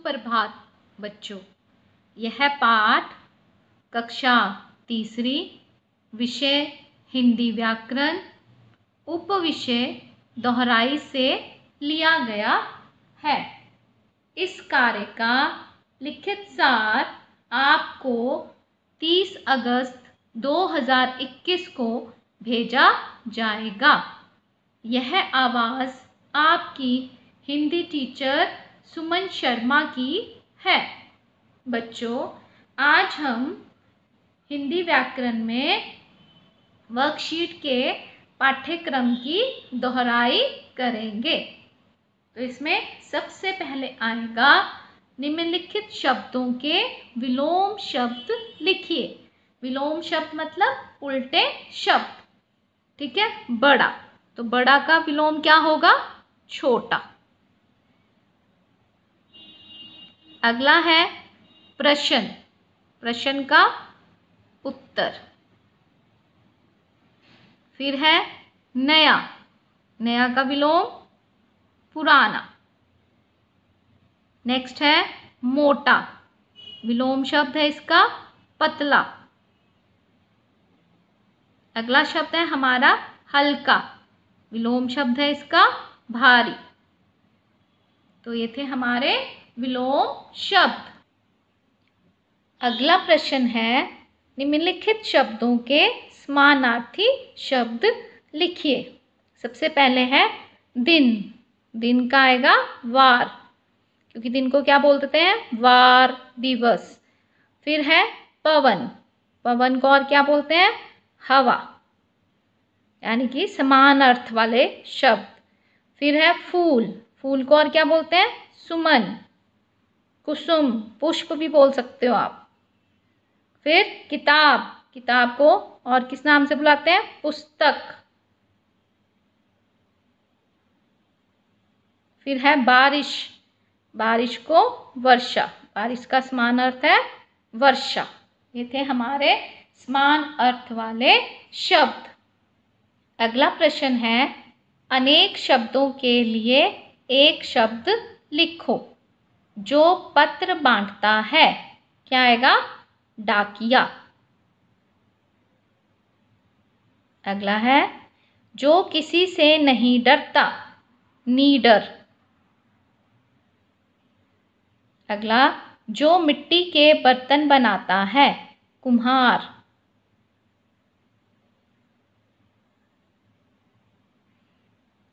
सुप्रभात बच्चों यह पाठ कक्षा तीसरी विषय हिंदी व्याकरण उपविषय दोहराई से लिया गया है इस कार्य का लिखित सार आपको 30 अगस्त 2021 को भेजा जाएगा यह आवाज़ आपकी हिंदी टीचर सुमन शर्मा की है बच्चों आज हम हिंदी व्याकरण में वर्कशीट के पाठ्यक्रम की दोहराई करेंगे तो इसमें सबसे पहले आएगा निम्नलिखित शब्दों के विलोम शब्द लिखिए विलोम शब्द मतलब उल्टे शब्द ठीक है बड़ा तो बड़ा का विलोम क्या होगा छोटा अगला है प्रश्न प्रश्न का उत्तर फिर है नया नया का विलोम पुराना नेक्स्ट है मोटा विलोम शब्द है इसका पतला अगला शब्द है हमारा हल्का विलोम शब्द है इसका भारी तो ये थे हमारे विलोम शब्द अगला प्रश्न है निम्नलिखित शब्दों के समानार्थी शब्द लिखिए सबसे पहले है दिन दिन का आएगा वार क्योंकि दिन को क्या बोलते हैं वार दिवस फिर है पवन पवन को और क्या बोलते हैं हवा यानी कि समान अर्थ वाले शब्द फिर है फूल फूल को और क्या बोलते हैं सुमन कुसुम पुष्प भी बोल सकते हो आप फिर किताब किताब को और किस नाम से बुलाते हैं पुस्तक फिर है बारिश बारिश को वर्षा बारिश का समान अर्थ है वर्षा ये थे हमारे समान अर्थ वाले शब्द अगला प्रश्न है अनेक शब्दों के लिए एक शब्द लिखो जो पत्र बांटता है क्या आएगा डाकिया अगला है जो किसी से नहीं डरता नीडर अगला जो मिट्टी के बर्तन बनाता है कुम्हार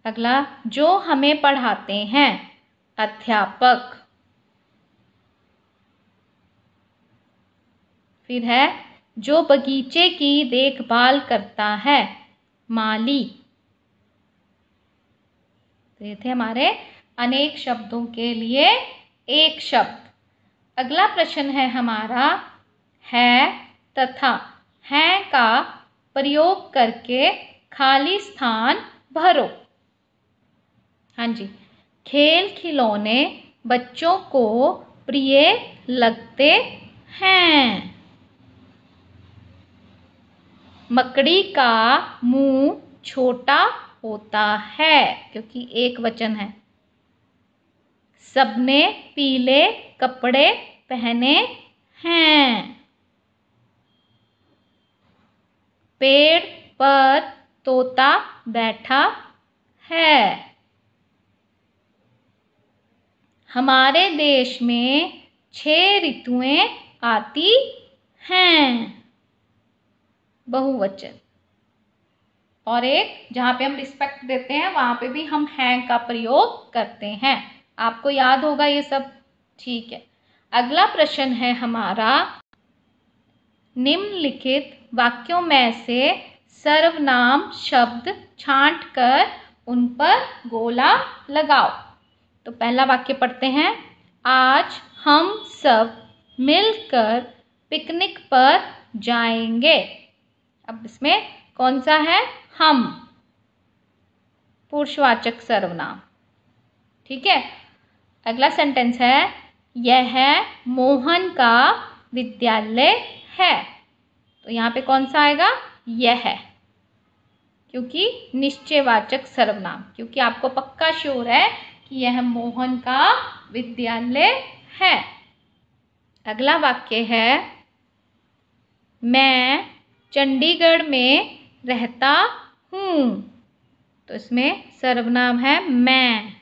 अगला जो हमें पढ़ाते हैं अध्यापक फिर है जो बगीचे की देखभाल करता है माली तो ये थे हमारे अनेक शब्दों के लिए एक शब्द अगला प्रश्न है हमारा है तथा है का प्रयोग करके खाली स्थान भरो हाँ जी खेल खिलौने बच्चों को प्रिय लगते हैं मकड़ी का मुंह छोटा होता है क्योंकि एक वचन है सबने पीले कपड़े पहने हैं पेड़ पर तोता बैठा है हमारे देश में छह ऋतुएं आती हैं बहुवचन और एक जहां पे हम रिस्पेक्ट देते हैं वहां पे भी हम हैं का प्रयोग करते हैं आपको याद होगा ये सब ठीक है अगला प्रश्न है हमारा निम्नलिखित वाक्यों में से सर्वनाम शब्द छांट कर उन पर गोला लगाओ तो पहला वाक्य पढ़ते हैं आज हम सब मिलकर पिकनिक पर जाएंगे अब इसमें कौन सा है हम पुरुषवाचक सर्वनाम ठीक है अगला सेंटेंस है यह है मोहन का विद्यालय है तो यहाँ पे कौन सा आएगा यह है क्योंकि निश्चयवाचक सर्वनाम क्योंकि आपको पक्का श्योर है कि यह मोहन का विद्यालय है अगला वाक्य है मैं चंडीगढ़ में रहता हूँ तो इसमें सर्वनाम है मैं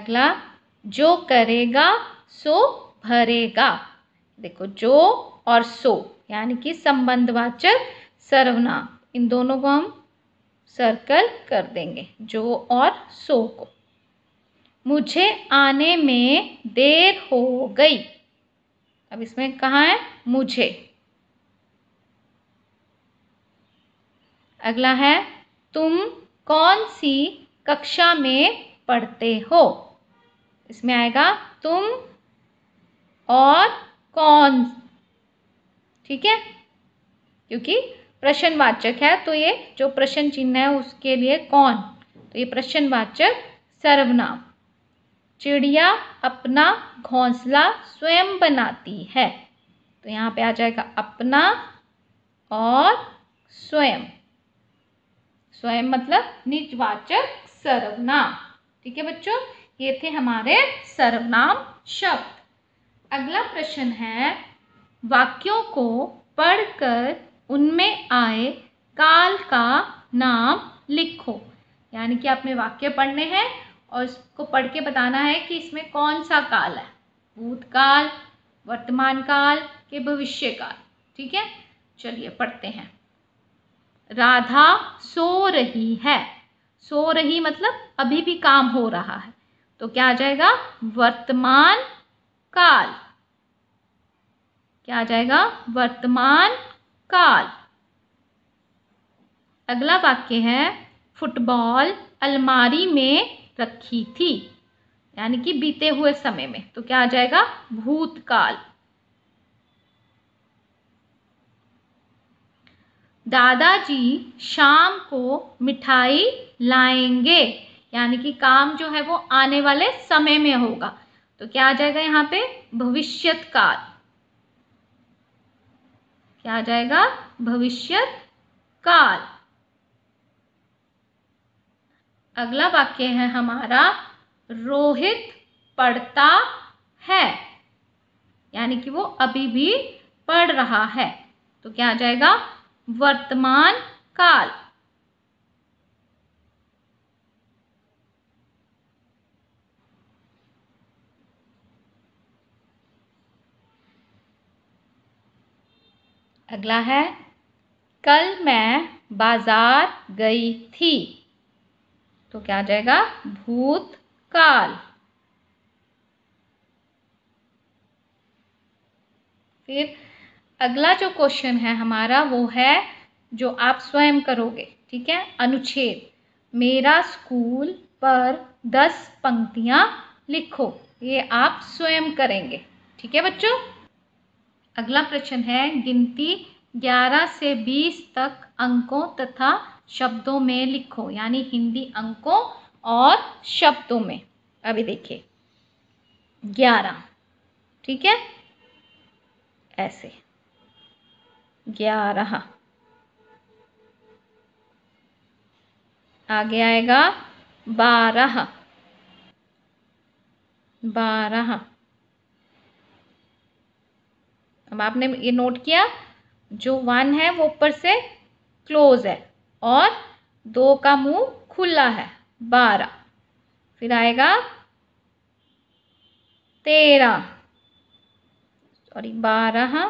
अगला जो करेगा सो भरेगा देखो जो और सो यानी कि संबंधवाचक सर्वनाम इन दोनों को हम सर्कल कर देंगे जो और सो को मुझे आने में देर हो गई अब इसमें कहाँ है मुझे अगला है तुम कौन सी कक्षा में पढ़ते हो इसमें आएगा तुम और कौन ठीक है क्योंकि प्रश्नवाचक है तो ये जो प्रश्न चिन्ह है उसके लिए कौन तो ये प्रश्नवाचक सर्वनाम चिड़िया अपना घोंसला स्वयं बनाती है तो यहाँ पे आ जाएगा अपना और स्वयं स्वयं मतलब निजवाचक सर्वनाम ठीक है बच्चों ये थे हमारे सर्वनाम शब्द अगला प्रश्न है वाक्यों को पढ़कर उनमें आए काल का नाम लिखो यानी कि आपने वाक्य पढ़ने हैं और इसको पढ़ के बताना है कि इसमें कौन सा काल है भूतकाल वर्तमान काल के भविष्य काल ठीक है चलिए पढ़ते हैं राधा सो रही है सो रही मतलब अभी भी काम हो रहा है तो क्या आ जाएगा वर्तमान काल क्या आ जाएगा वर्तमान काल अगला वाक्य है फुटबॉल अलमारी में रखी थी यानी कि बीते हुए समय में तो क्या आ जाएगा भूतकाल दादाजी शाम को मिठाई लाएंगे यानी कि काम जो है वो आने वाले समय में होगा तो क्या आ जाएगा यहाँ पे भविष्यत काल क्या आ जाएगा भविष्यत काल अगला वाक्य है हमारा रोहित पढ़ता है यानी कि वो अभी भी पढ़ रहा है तो क्या आ जाएगा वर्तमान काल अगला है कल मैं बाजार गई थी तो क्या आ जाएगा भूतकाल फिर अगला जो क्वेश्चन है हमारा वो है जो आप स्वयं करोगे ठीक है अनुच्छेद मेरा स्कूल पर दस पंक्तियाँ लिखो ये आप स्वयं करेंगे ठीक है बच्चों अगला प्रश्न है गिनती 11 से 20 तक अंकों तथा शब्दों में लिखो यानी हिंदी अंकों और शब्दों में अभी देखिए 11 ठीक है ऐसे ग्यारह आगे आएगा बारह बारह अब आपने ये नोट किया जो वन है वो ऊपर से क्लोज है और दो का मुंह खुला है बारह फिर आएगा तेरह सॉरी बारह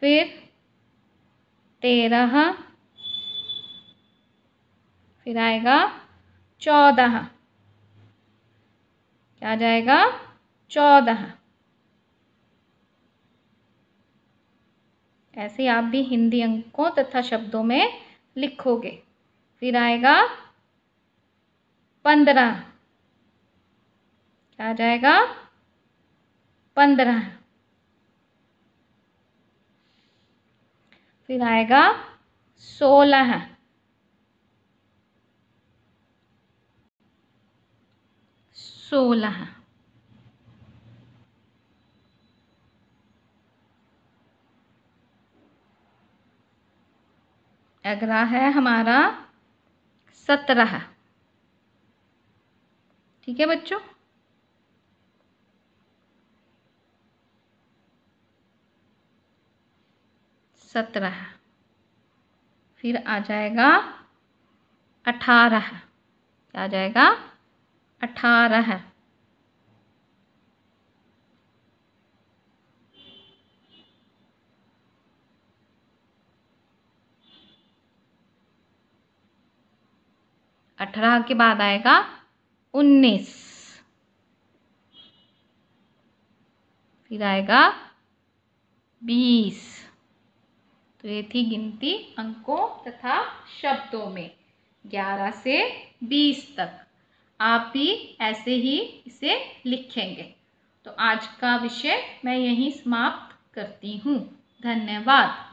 फिर तेरह फिर आएगा चौदह क्या आ जाएगा चौदह ऐसे आप भी हिंदी अंकों तथा शब्दों में लिखोगे फिर आएगा पंद्रह क्या आ जाएगा पंद्रह फिर आएगा सोलह सोलह अगला है हमारा सत्रह ठीक है बच्चों सत्रह फिर आ जाएगा अठारह क्या आ जाएगा अठारह अठारह के बाद आएगा उन्नीस फिर आएगा बीस तो ये थी गिनती अंकों तथा शब्दों में ग्यारह से बीस तक आप भी ऐसे ही इसे लिखेंगे तो आज का विषय मैं यहीं समाप्त करती हूँ धन्यवाद